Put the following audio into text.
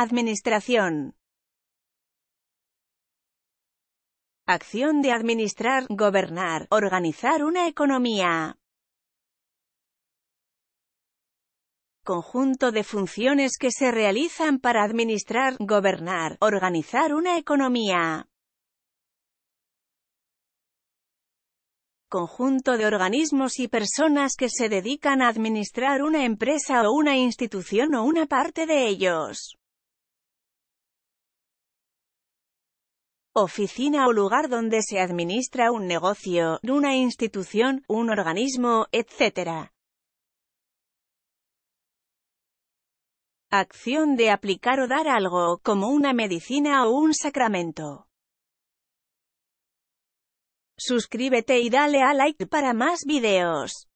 Administración. Acción de administrar, gobernar, organizar una economía. Conjunto de funciones que se realizan para administrar, gobernar, organizar una economía. conjunto de organismos y personas que se dedican a administrar una empresa o una institución o una parte de ellos. oficina o lugar donde se administra un negocio, una institución, un organismo, etc. Acción de aplicar o dar algo, como una medicina o un sacramento. Suscríbete y dale a like para más videos.